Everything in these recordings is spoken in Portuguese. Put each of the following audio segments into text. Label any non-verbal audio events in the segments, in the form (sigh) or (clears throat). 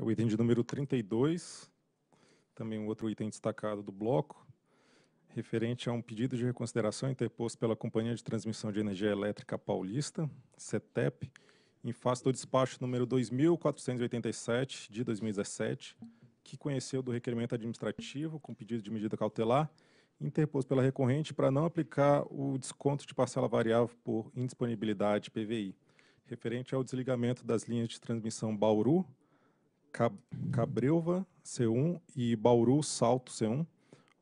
É o item de número 32, também um outro item destacado do bloco, referente a um pedido de reconsideração interposto pela Companhia de Transmissão de Energia Elétrica Paulista, CETEP, em face do despacho número 2487 de 2017, que conheceu do requerimento administrativo com pedido de medida cautelar interposto pela recorrente para não aplicar o desconto de parcela variável por indisponibilidade PVI, referente ao desligamento das linhas de transmissão Bauru Cabreuva C1 e Bauru Salto C1,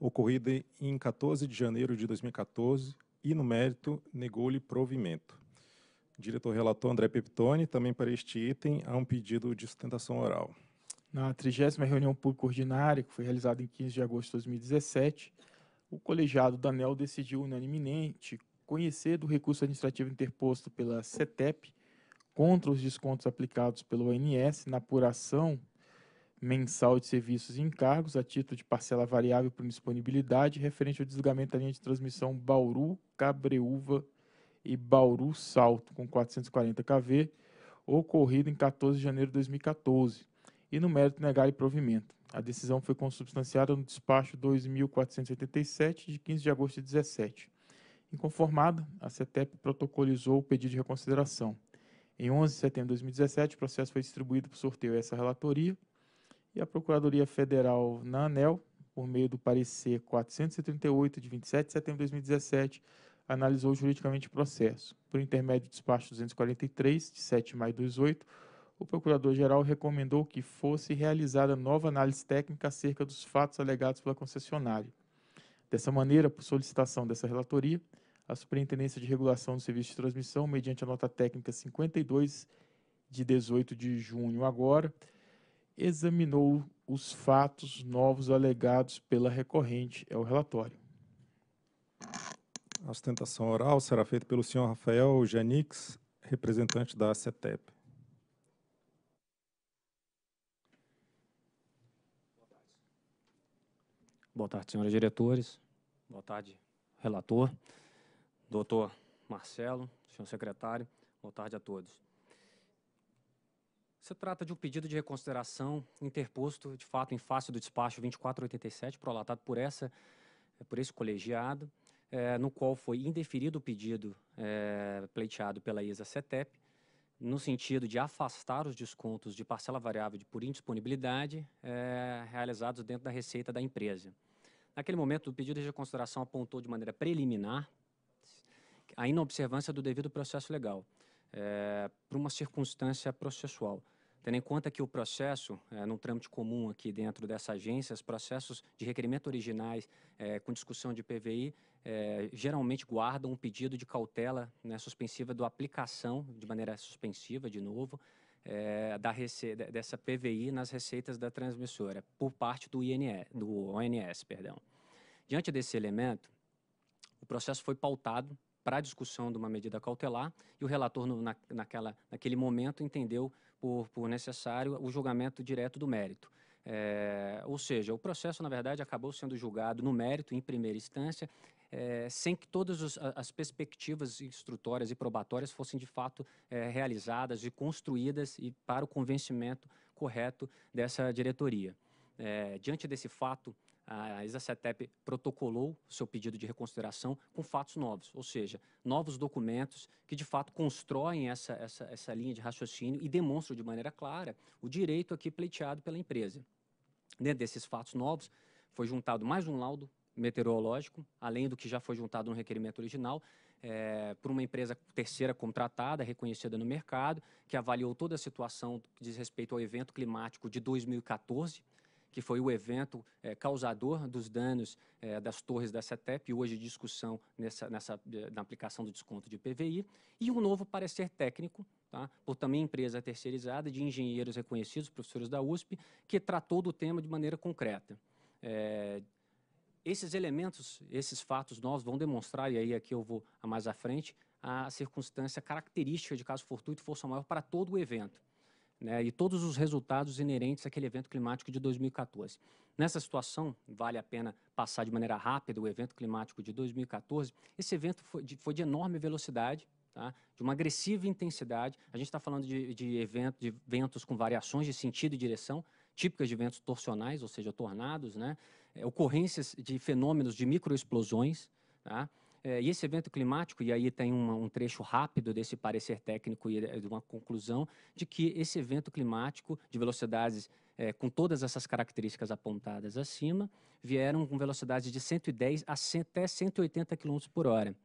ocorrida em 14 de janeiro de 2014 e no mérito negou-lhe provimento. Diretor relator André Peptoni, também para este item há um pedido de sustentação oral. Na 30 reunião pública ordinária, que foi realizada em 15 de agosto de 2017, o colegiado da ANEL decidiu unanimemente conhecer do recurso administrativo interposto pela CETEP contra os descontos aplicados pelo ONS na apuração mensal de serviços e encargos a título de parcela variável por disponibilidade referente ao desligamento da linha de transmissão Bauru Cabreúva e Bauru Salto com 440 kV ocorrido em 14 de janeiro de 2014 e no mérito negar e provimento. A decisão foi consubstanciada no despacho 2487 de 15 de agosto de 17. Inconformada, a CETEP protocolizou o pedido de reconsideração. Em 11 de setembro de 2017, o processo foi distribuído para o sorteio essa relatoria e a Procuradoria Federal na ANEL, por meio do parecer 438 de 27 de setembro de 2017, analisou juridicamente o processo. Por intermédio do despacho 243, de 7 de maio de 2018, o Procurador-Geral recomendou que fosse realizada nova análise técnica acerca dos fatos alegados pela concessionária. Dessa maneira, por solicitação dessa relatoria, a Superintendência de Regulação do Serviço de Transmissão, mediante a nota técnica 52 de 18 de junho agora, examinou os fatos novos alegados pela recorrente. É o relatório. A sustentação oral será feita pelo senhor Rafael Janix, representante da CETEP. Boa tarde, senhores diretores. Boa tarde, relator doutor Marcelo, senhor secretário, boa tarde a todos. Se trata de um pedido de reconsideração interposto, de fato, em face do despacho 2487, prolatado por, essa, eh, por esse colegiado, é, no qual foi indeferido o pedido é, pleiteado pela ISA-CETEP, no sentido de afastar os descontos de parcela variável de por indisponibilidade é, realizados dentro da receita da empresa. Naquele momento, o pedido de reconsideração apontou de maneira preliminar a inobservância do devido processo legal é, para uma circunstância processual. Tendo em conta que o processo, é, num trâmite comum aqui dentro dessa agência, os processos de requerimento originais é, com discussão de PVI é, geralmente guardam um pedido de cautela né, suspensiva da aplicação, de maneira suspensiva, de novo, é, da dessa PVI nas receitas da transmissora, por parte do, INE, do ONS. Perdão. Diante desse elemento, o processo foi pautado para a discussão de uma medida cautelar e o relator, no, na, naquela, naquele momento, entendeu por, por necessário o julgamento direto do mérito. É, ou seja, o processo, na verdade, acabou sendo julgado no mérito, em primeira instância, é, sem que todas os, as perspectivas instrutórias e probatórias fossem de fato é, realizadas e construídas e para o convencimento correto dessa diretoria. É, diante desse fato, a Isacetep protocolou seu pedido de reconsideração com fatos novos, ou seja, novos documentos que de fato constroem essa, essa, essa linha de raciocínio e demonstram de maneira clara o direito aqui pleiteado pela empresa. Dentro desses fatos novos, foi juntado mais um laudo meteorológico, além do que já foi juntado no requerimento original, é, por uma empresa terceira contratada, reconhecida no mercado, que avaliou toda a situação que diz respeito ao evento climático de 2014, que foi o evento é, causador dos danos é, das torres da CETEP, hoje discussão nessa, nessa, eh, na aplicação do desconto de PVI, e um novo parecer técnico, tá? por também empresa terceirizada, de engenheiros reconhecidos, professores da USP, que tratou do tema de maneira concreta. É, esses elementos, esses fatos novos vão demonstrar, e aí aqui eu vou mais à frente, a circunstância característica de caso fortuito e força maior para todo o evento né, e todos os resultados inerentes àquele evento climático de 2014. Nessa situação, vale a pena passar de maneira rápida o evento climático de 2014. Esse evento foi de, foi de enorme velocidade, tá, de uma agressiva intensidade. A gente está falando de, de, evento, de ventos com variações de sentido e direção, típicas de ventos torcionais, ou seja, tornados, né, ocorrências de fenômenos de microexplosões, tá, é, e esse evento climático, e aí tem uma, um trecho rápido desse parecer técnico e é, de uma conclusão de que esse evento climático de velocidades é, com todas essas características apontadas acima vieram com velocidades de 110 a 100, até 180 km por hora.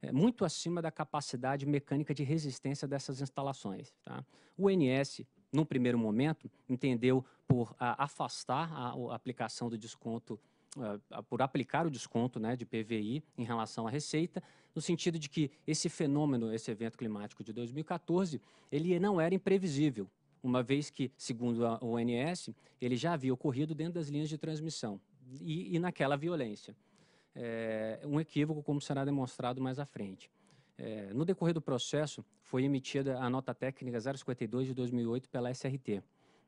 É, muito acima da capacidade mecânica de resistência dessas instalações. Tá? O NS, num primeiro momento, entendeu por a, afastar a, a aplicação do desconto ah, ah, por aplicar o desconto né, de PVI em relação à receita, no sentido de que esse fenômeno, esse evento climático de 2014, ele não era imprevisível, uma vez que, segundo a ONS, ele já havia ocorrido dentro das linhas de transmissão e, e naquela violência. É, um equívoco, como será demonstrado mais à frente. É, no decorrer do processo, foi emitida a nota técnica 052 de 2008 pela SRT.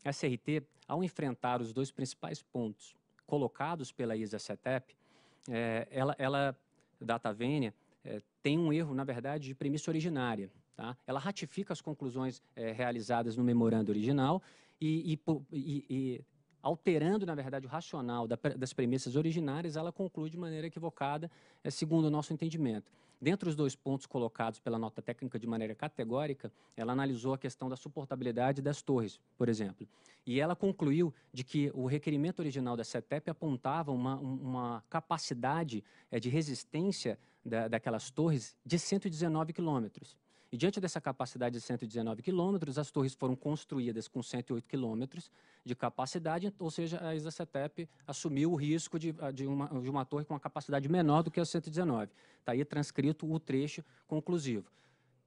A SRT, ao enfrentar os dois principais pontos colocados pela ISA CETEP, é, ela, ela, data vênia, é, tem um erro, na verdade, de premissa originária. Tá? Ela ratifica as conclusões é, realizadas no memorando original e, e, e, alterando, na verdade, o racional das premissas originárias, ela conclui de maneira equivocada, eh, segundo o nosso entendimento. Dentre os dois pontos colocados pela nota técnica de maneira categórica, ela analisou a questão da suportabilidade das torres, por exemplo. E ela concluiu de que o requerimento original da CETEP apontava uma, uma capacidade eh, de resistência da, daquelas torres de 119 quilômetros. E diante dessa capacidade de 119 quilômetros, as torres foram construídas com 108 quilômetros de capacidade, ou seja, a Isacetep assumiu o risco de, de, uma, de uma torre com uma capacidade menor do que a 119. Está aí transcrito o trecho conclusivo.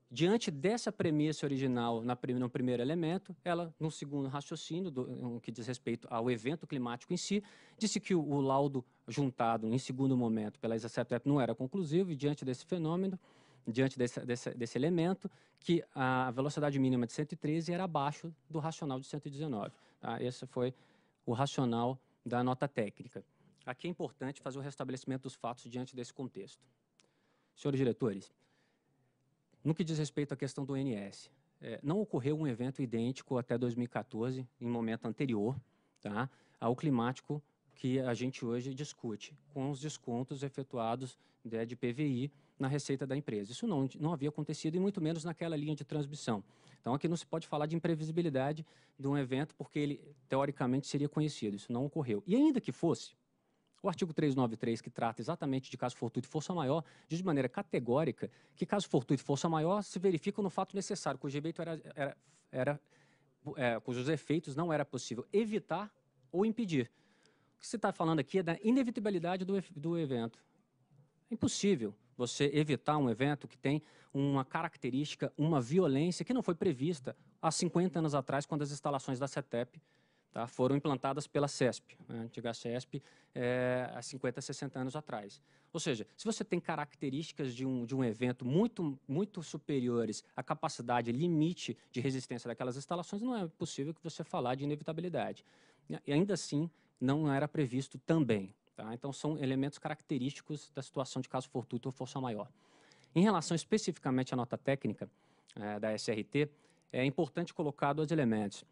Diante dessa premissa original na no primeiro elemento, ela, no segundo raciocínio, do, no que diz respeito ao evento climático em si, disse que o, o laudo juntado em segundo momento pela Isacetep não era conclusivo e, diante desse fenômeno, diante desse, desse, desse elemento, que a velocidade mínima de 113 era abaixo do racional de 119. Tá? Esse foi o racional da nota técnica. Aqui é importante fazer o restabelecimento dos fatos diante desse contexto. Senhores diretores, no que diz respeito à questão do NS, é, não ocorreu um evento idêntico até 2014, em momento anterior, tá, ao climático que a gente hoje discute, com os descontos efetuados de PVI na receita da empresa. Isso não, não havia acontecido, e muito menos naquela linha de transmissão. Então, aqui não se pode falar de imprevisibilidade de um evento, porque ele, teoricamente, seria conhecido. Isso não ocorreu. E ainda que fosse, o artigo 393, que trata exatamente de caso fortuito e força maior, diz de maneira categórica que caso fortuito e força maior se verificam no fato necessário, cujo efeito era, era, era é, cujos efeitos não era possível evitar ou impedir que você está falando aqui é da inevitabilidade do, do evento. É impossível você evitar um evento que tem uma característica, uma violência que não foi prevista há 50 anos atrás, quando as instalações da CETEP tá, foram implantadas pela CESP, né, a antiga CESP, é, há 50, 60 anos atrás. Ou seja, se você tem características de um, de um evento muito, muito superiores à capacidade limite de resistência daquelas instalações, não é possível que você falar de inevitabilidade. E ainda assim, não era previsto também. Tá? Então, são elementos característicos da situação de caso fortuito ou força maior. Em relação especificamente à nota técnica é, da SRT, é importante colocar dois elementos.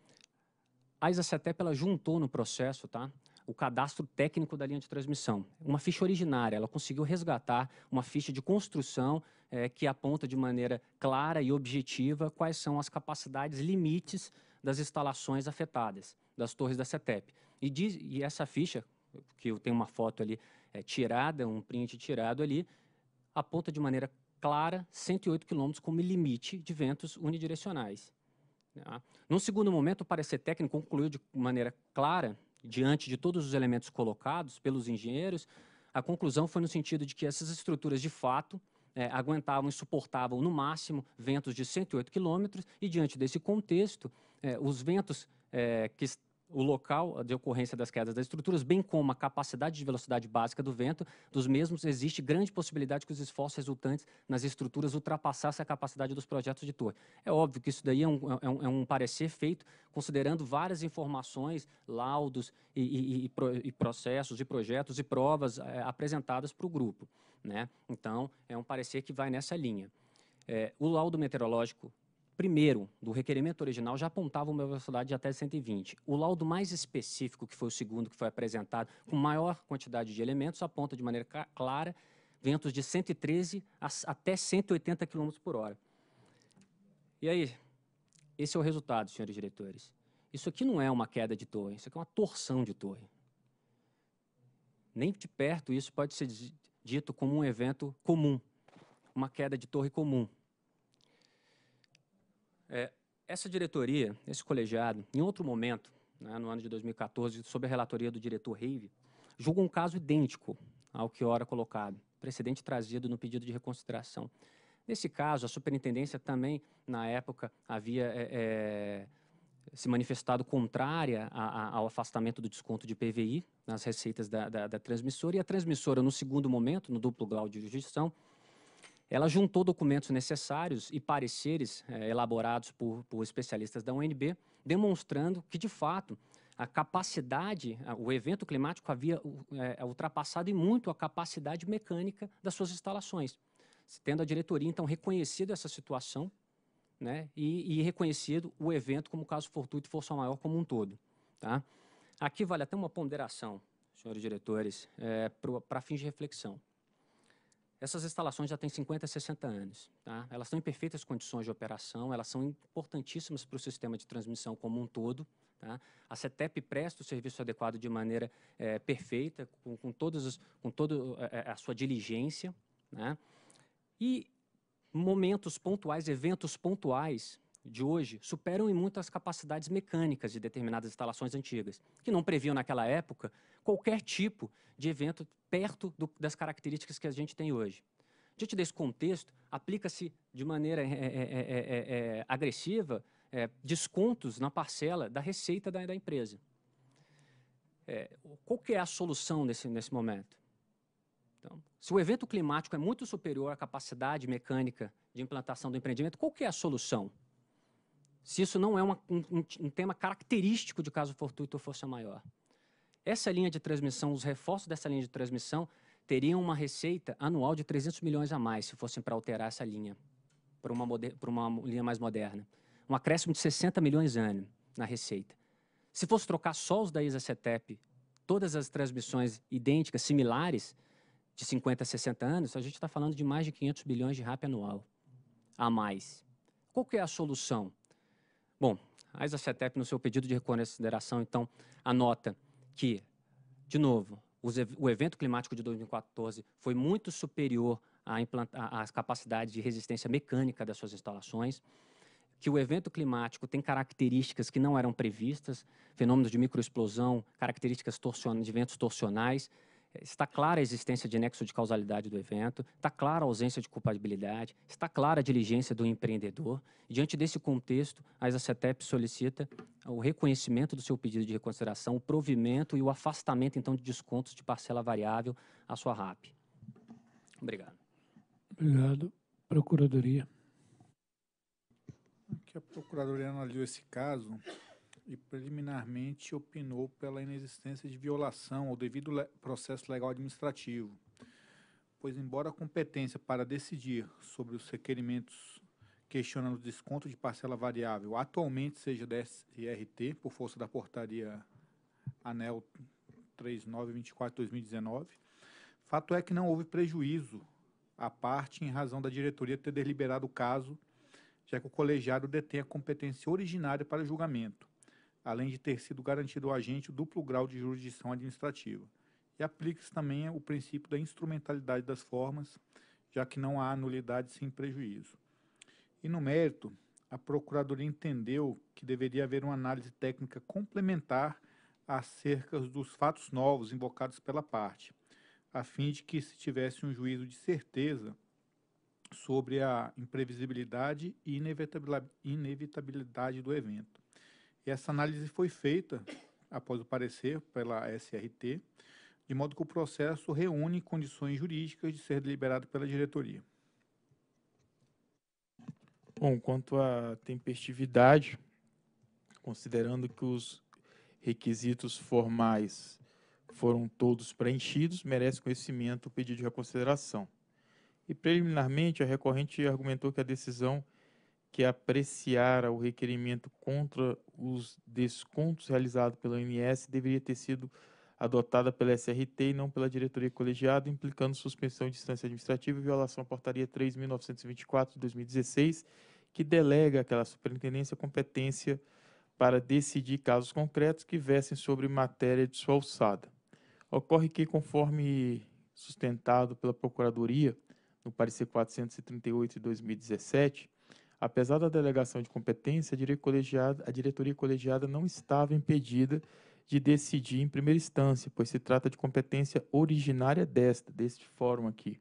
A ISACETEP ela juntou no processo tá? o cadastro técnico da linha de transmissão. Uma ficha originária, ela conseguiu resgatar uma ficha de construção é, que aponta de maneira clara e objetiva quais são as capacidades limites das instalações afetadas, das torres da CETEP. E, diz, e essa ficha, que eu tenho uma foto ali é, tirada, um print tirado ali, aponta de maneira clara 108 km como limite de ventos unidirecionais. Tá? Num segundo momento, o parecer técnico concluiu de maneira clara Diante de todos os elementos colocados pelos engenheiros, a conclusão foi no sentido de que essas estruturas, de fato, é, aguentavam e suportavam, no máximo, ventos de 108 quilômetros, e diante desse contexto, é, os ventos é, que o local de ocorrência das quedas das estruturas, bem como a capacidade de velocidade básica do vento dos mesmos, existe grande possibilidade que os esforços resultantes nas estruturas ultrapassassem a capacidade dos projetos de torre. É óbvio que isso daí é um, é, é um, é um parecer feito considerando várias informações, laudos e, e, e, e processos e projetos e provas é, apresentadas para o grupo. Né? Então, é um parecer que vai nessa linha. É, o laudo meteorológico primeiro do requerimento original já apontava uma velocidade de até 120. O laudo mais específico, que foi o segundo que foi apresentado, com maior quantidade de elementos, aponta de maneira clara ventos de 113 a, até 180 km por hora. E aí, esse é o resultado, senhores diretores. Isso aqui não é uma queda de torre, isso aqui é uma torção de torre. Nem de perto isso pode ser dito como um evento comum, uma queda de torre comum. É, essa diretoria, esse colegiado, em outro momento, né, no ano de 2014, sob a relatoria do diretor Reive, julga um caso idêntico ao que ora colocado, precedente trazido no pedido de reconsideração. Nesse caso, a superintendência também, na época, havia é, é, se manifestado contrária a, a, ao afastamento do desconto de PVI nas receitas da, da, da transmissora, e a transmissora, no segundo momento, no duplo grau de jurisdição, ela juntou documentos necessários e pareceres é, elaborados por, por especialistas da UNB, demonstrando que, de fato, a capacidade, o evento climático havia é, ultrapassado e muito a capacidade mecânica das suas instalações, tendo a diretoria então reconhecido essa situação né, e, e reconhecido o evento como caso fortuito e força maior como um todo. Tá? Aqui vale até uma ponderação, senhores diretores, é, eh, para fins de reflexão. Essas instalações já têm 50, 60 anos. Tá? Elas estão em perfeitas condições de operação, elas são importantíssimas para o sistema de transmissão como um todo. Tá? A CETEP presta o serviço adequado de maneira é, perfeita, com, com, todos os, com toda eh, eh, a sua diligência. Né? E momentos pontuais, eventos pontuais, de hoje superam em muito as capacidades mecânicas de determinadas instalações antigas, que não previam naquela época qualquer tipo de evento perto do, das características que a gente tem hoje. Diante desse contexto, aplica-se de maneira é, é, é, agressiva eh, descontos na parcela da receita da, da empresa. Eh, qual que é a solução nesse, nesse momento? Então, se o evento climático é muito superior à capacidade mecânica de implantação do empreendimento, qual que é a solução? se isso não é uma, um, um, tema característico de caso fortuito ou força maior. Essa linha de transmissão, os reforços dessa linha de transmissão, teriam uma receita anual de 300 milhões a mais se fossem para alterar essa linha para uma, uma linha mais moderna. Um acréscimo de 60 milhões ano na receita. Se fosse trocar só os da ISA-CETEP, todas as transmissões idênticas, similares, de 50 a 60 anos, a gente está falando de mais de 500 bilhões de RAP anual a mais. Qual que é a solução? Bom, a Exacetep, no seu pedido de reconsideração, então, anota que, de novo, o evento climático de 2014 foi muito superior à, à capacidade de resistência mecânica das suas instalações, que o evento climático tem características que não eram previstas, fenômenos de microexplosão, características de ventos torsionais, Está clara a existência de nexo de causalidade do evento, está clara a ausência de culpabilidade, está clara a diligência do empreendedor. Diante desse contexto, a Exacetep solicita o reconhecimento do seu pedido de reconsideração, o provimento e o afastamento, então, de descontos de parcela variável à sua RAP. Obrigado. Obrigado. Procuradoria. Aqui a Procuradoria analisou esse caso e preliminarmente opinou pela inexistência de violação ao devido le processo legal administrativo, pois, embora a competência para decidir sobre os requerimentos questionando o desconto de parcela variável atualmente seja da SRT, por força da portaria ANEL 3924-2019, fato é que não houve prejuízo à parte em razão da diretoria ter deliberado o caso, já que o colegiado detém a competência originária para julgamento além de ter sido garantido ao agente o duplo grau de jurisdição administrativa. E aplica-se também o princípio da instrumentalidade das formas, já que não há nulidade sem prejuízo. E no mérito, a Procuradoria entendeu que deveria haver uma análise técnica complementar acerca dos fatos novos invocados pela parte, a fim de que se tivesse um juízo de certeza sobre a imprevisibilidade e inevitabilidade do evento. E essa análise foi feita, após o parecer, pela SRT, de modo que o processo reúne condições jurídicas de ser deliberado pela diretoria. Bom, quanto à tempestividade, considerando que os requisitos formais foram todos preenchidos, merece conhecimento o pedido de reconsideração. E preliminarmente, a recorrente argumentou que a decisão que apreciara o requerimento contra os descontos realizados pelo INS deveria ter sido adotada pela SRT e não pela diretoria colegiada, implicando suspensão de instância administrativa e violação à portaria 3.924 de 2016, que delega aquela superintendência competência para decidir casos concretos que vessem sobre matéria de sua alçada. Ocorre que, conforme sustentado pela Procuradoria no parecer 438 de 2017, Apesar da delegação de competência, a diretoria colegiada não estava impedida de decidir em primeira instância, pois se trata de competência originária desta, deste fórum aqui.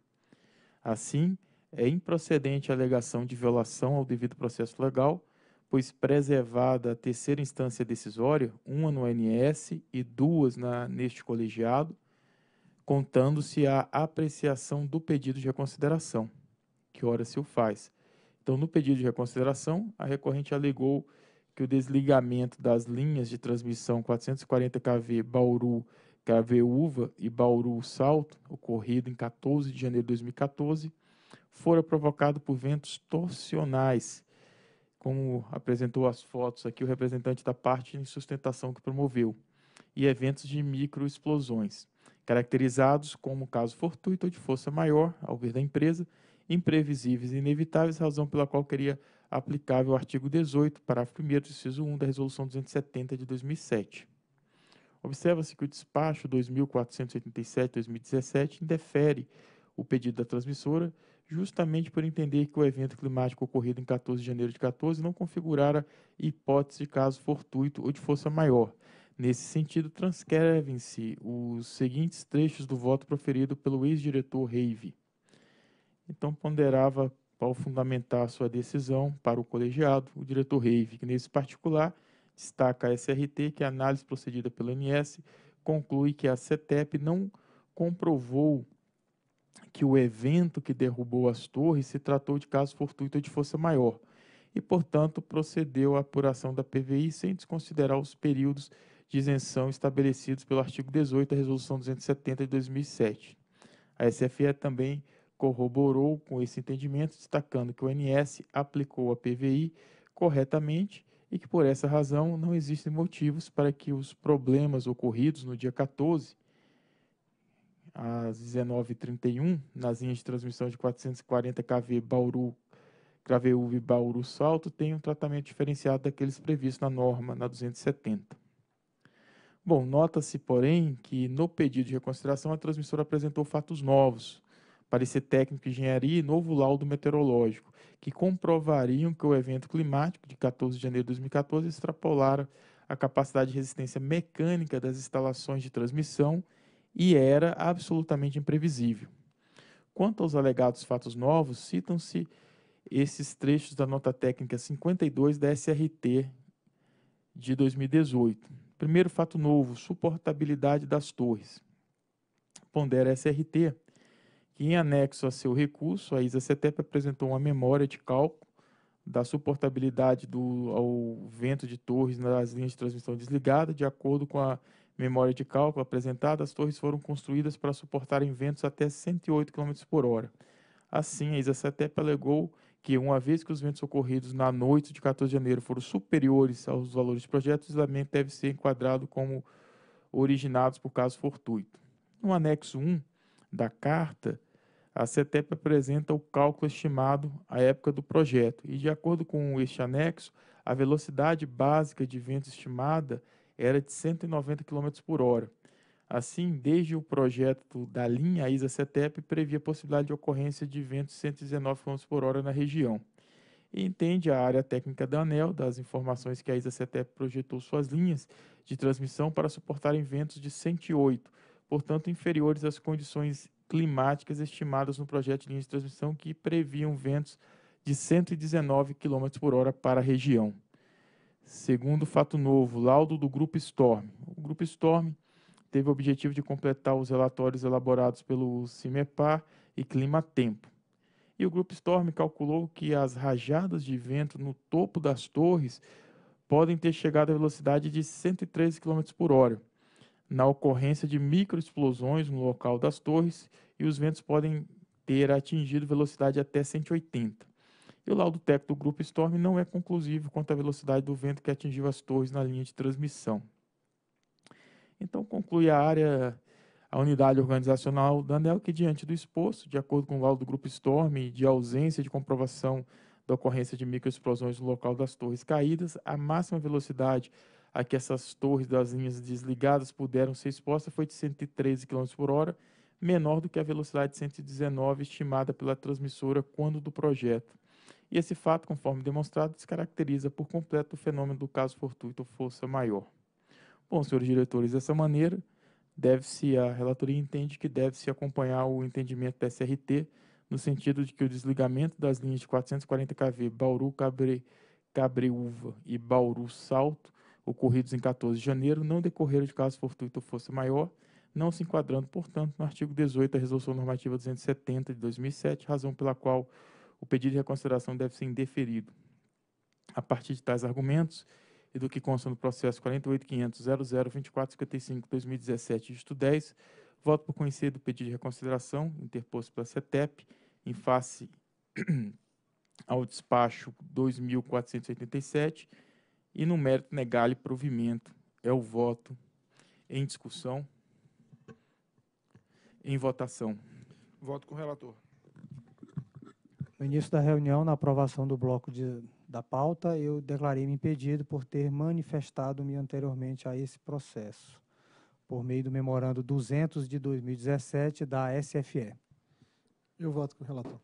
Assim, é improcedente a alegação de violação ao devido processo legal, pois preservada a terceira instância decisória, uma no ANS e duas na, neste colegiado, contando-se a apreciação do pedido de reconsideração, que ora se o faz, então, no pedido de reconsideração, a recorrente alegou que o desligamento das linhas de transmissão 440 kV Bauru Craveúva e Bauru Salto, ocorrido em 14 de janeiro de 2014, fora provocado por ventos torcionais. como apresentou as fotos aqui o representante da parte em sustentação que promoveu, e eventos de microexplosões, caracterizados como caso fortuito ou de força maior, ao ver da empresa, imprevisíveis e inevitáveis, razão pela qual queria aplicável o artigo 18, parágrafo 1 do inciso 1 da Resolução 270 de 2007. Observa-se que o despacho 2487-2017 indefere o pedido da transmissora, justamente por entender que o evento climático ocorrido em 14 de janeiro de 14 não configurara hipótese de caso fortuito ou de força maior. Nesse sentido, transcrevem-se os seguintes trechos do voto proferido pelo ex-diretor Reive. Então ponderava ao fundamentar sua decisão para o colegiado, o diretor Reive, que nesse particular destaca a SRT que é a análise procedida pela ANS conclui que a CETEP não comprovou que o evento que derrubou as torres se tratou de caso fortuito ou de força maior e, portanto, procedeu à apuração da PVI sem desconsiderar os períodos de isenção estabelecidos pelo artigo 18 da Resolução 270 de 2007. A SFE também corroborou com esse entendimento, destacando que o ANS aplicou a PVI corretamente e que por essa razão não existem motivos para que os problemas ocorridos no dia 14 às 19h31 nas linhas de transmissão de 440 kV Bauru Craveúva e Bauru Salto tenham um tratamento diferenciado daqueles previstos na norma na 270. Bom, nota-se, porém, que no pedido de reconsideração a transmissora apresentou fatos novos, parecer técnico de engenharia e novo laudo meteorológico, que comprovariam que o evento climático de 14 de janeiro de 2014 extrapolara a capacidade de resistência mecânica das instalações de transmissão e era absolutamente imprevisível. Quanto aos alegados fatos novos, citam-se esses trechos da nota técnica 52 da SRT de 2018. Primeiro fato novo: suportabilidade das torres. Pondera SRT que em anexo a seu recurso, a ISA-CETEP apresentou uma memória de cálculo da suportabilidade do, ao vento de torres nas linhas de transmissão desligada. De acordo com a memória de cálculo apresentada, as torres foram construídas para suportarem ventos até 108 km por hora. Assim, a ISA-CETEP alegou que, uma vez que os ventos ocorridos na noite de 14 de janeiro foram superiores aos valores do projeto, o isolamento deve ser enquadrado como originados por caso fortuito. No anexo 1 da carta, a CETEP apresenta o cálculo estimado à época do projeto e, de acordo com este anexo, a velocidade básica de vento estimada era de 190 km por hora. Assim, desde o projeto da linha, a ISA-CETEP previa a possibilidade de ocorrência de ventos 119 km por hora na região. E entende a área técnica da ANEL das informações que a ISA-CETEP projetou suas linhas de transmissão para suportarem ventos de 108, portanto inferiores às condições climáticas estimadas no projeto de linha de transmissão que previam ventos de 119 km por hora para a região. Segundo fato novo, laudo do Grupo Storm. O Grupo Storm teve o objetivo de completar os relatórios elaborados pelo CIMEPAR e Climatempo. E o Grupo Storm calculou que as rajadas de vento no topo das torres podem ter chegado à velocidade de 113 km por hora na ocorrência de microexplosões no local das torres e os ventos podem ter atingido velocidade até 180. E o laudo técnico do grupo Storm não é conclusivo quanto à velocidade do vento que atingiu as torres na linha de transmissão. Então conclui a área a unidade organizacional da ANEL que diante do exposto, de acordo com o laudo do grupo Storm e de ausência de comprovação da ocorrência de microexplosões no local das torres caídas, a máxima velocidade a que essas torres das linhas desligadas puderam ser expostas foi de 113 km por hora, menor do que a velocidade de 119 estimada pela transmissora quando do projeto. E esse fato, conforme demonstrado, descaracteriza por completo o fenômeno do caso fortuito ou força maior. Bom, senhores diretores, dessa maneira, deve-se a relatoria entende que deve-se acompanhar o entendimento da SRT no sentido de que o desligamento das linhas de 440 kV Bauru Cabreúva e Bauru Salto ocorridos em 14 de janeiro não decorreram de caso fortuito ou força maior, não se enquadrando, portanto, no artigo 18 da Resolução Normativa 270 de 2007, razão pela qual o pedido de reconsideração deve ser indeferido. A partir de tais argumentos e do que consta no processo 48.500.002455-2017, isto 10, voto por conhecer do pedido de reconsideração interposto pela CETEP em face (clears throat) ao despacho 2487 e no mérito negar-lhe provimento. É o voto em discussão. Em votação. Voto com o relator. No início da reunião, na aprovação do bloco de, da pauta, eu declarei-me impedido por ter manifestado-me anteriormente a esse processo, por meio do memorando 200 de 2017 da SFE. Eu voto com o relator.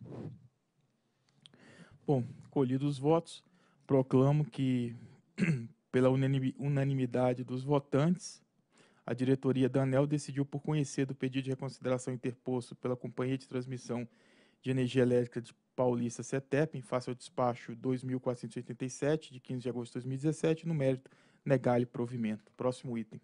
Bom, colhidos os votos, proclamo que (clears throat) Pela unanimidade dos votantes, a diretoria da ANEL decidiu por conhecer do pedido de reconsideração interposto pela Companhia de Transmissão de Energia Elétrica de Paulista CETEP, em face ao despacho 2487, de 15 de agosto de 2017, no mérito negar-lhe provimento. Próximo item.